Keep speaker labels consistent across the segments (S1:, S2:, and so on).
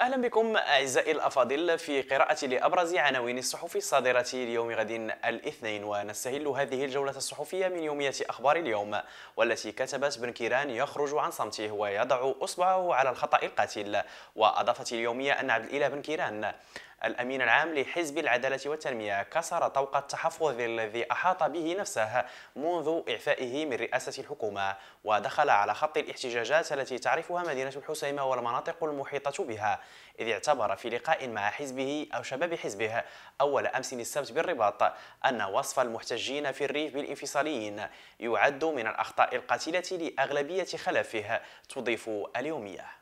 S1: اهلا بكم اعزائي الافاضل في قراءه لابرز عناوين الصحف الصادره ليوم غد الاثنين ونستهل هذه الجوله الصحفيه من يوميه اخبار اليوم والتي كتبت بن كيران يخرج عن صمته ويضع اصبعه على الخطا القاتل واضافت اليوميه ان عبد الاله بن كيران الأمين العام لحزب العدالة والتنمية كسر طوق التحفظ الذي أحاط به نفسه منذ إعفائه من رئاسة الحكومة ودخل على خط الاحتجاجات التي تعرفها مدينة الحسيمة والمناطق المحيطة بها إذ اعتبر في لقاء مع حزبه أو شباب حزبه أول أمس السبت بالرباط أن وصف المحتجين في الريف بالانفصاليين يعد من الأخطاء القاتلة لأغلبية خلفه تضيف اليوميه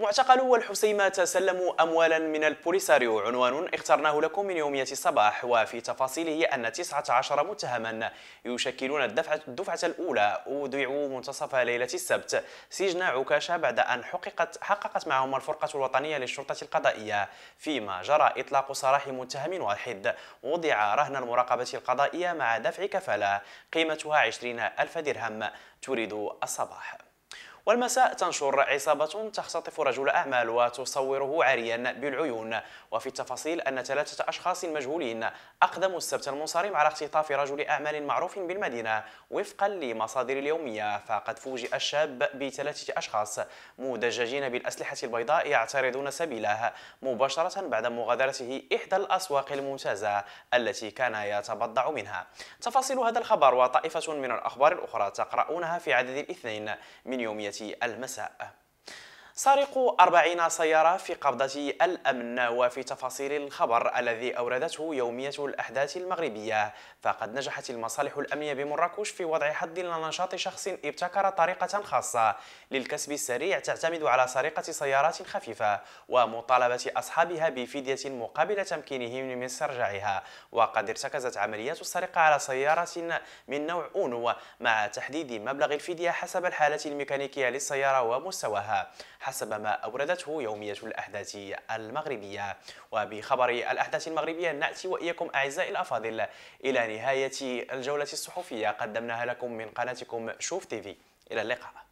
S1: معتقل والحسيمة تسلموا أموالا من البوليساريو عنوان اخترناه لكم من يومية الصباح وفي تفاصيله أن 19 متهما يشكلون الدفعة, الدفعة الأولى أودعوا منتصف ليلة السبت سجن عكاشة بعد أن حققت, حققت معهم الفرقة الوطنية للشرطة القضائية فيما جرى إطلاق سراح متهم واحد وضع رهن المراقبة القضائية مع دفع كفالة قيمتها 20 ألف درهم تريد الصباح والمساء تنشر عصابة تختطف رجل أعمال وتصوره عاريا بالعيون وفي التفاصيل أن ثلاثة أشخاص مجهولين أقدموا السبت المنصرم على اختطاف رجل أعمال معروف بالمدينة وفقا لمصادر اليومية فقد فوجئ الشاب بثلاثة أشخاص مدججين بالأسلحة البيضاء يعترضون سبيله مباشرة بعد مغادرته إحدى الأسواق الممتازة التي كان يتبضع منها تفاصيل هذا الخبر وطائفة من الأخبار الأخرى تقرؤونها في عدد الاثنين من يومية المساء سارق أربعين سيارة في قبضة الأمن وفي تفاصيل الخبر الذي أوردته يومية الأحداث المغربية فقد نجحت المصالح الأمنية بمراكش في وضع حد لنشاط شخص ابتكر طريقة خاصة للكسب السريع تعتمد على سرقة سيارات خفيفة ومطالبة أصحابها بفدية مقابل تمكينهم من استرجاعها وقد ارتكزت عمليات السرقة على سيارة من نوع أونو مع تحديد مبلغ الفدية حسب الحالة الميكانيكية للسيارة ومستواها حسب ما أوردته يومية الأحداث المغربية وبخبر الأحداث المغربية نأتي وإياكم أعزائي الأفاضل إلى نهاية الجولة الصحفية قدمناها لكم من قناتكم شوف تيفي إلى اللقاء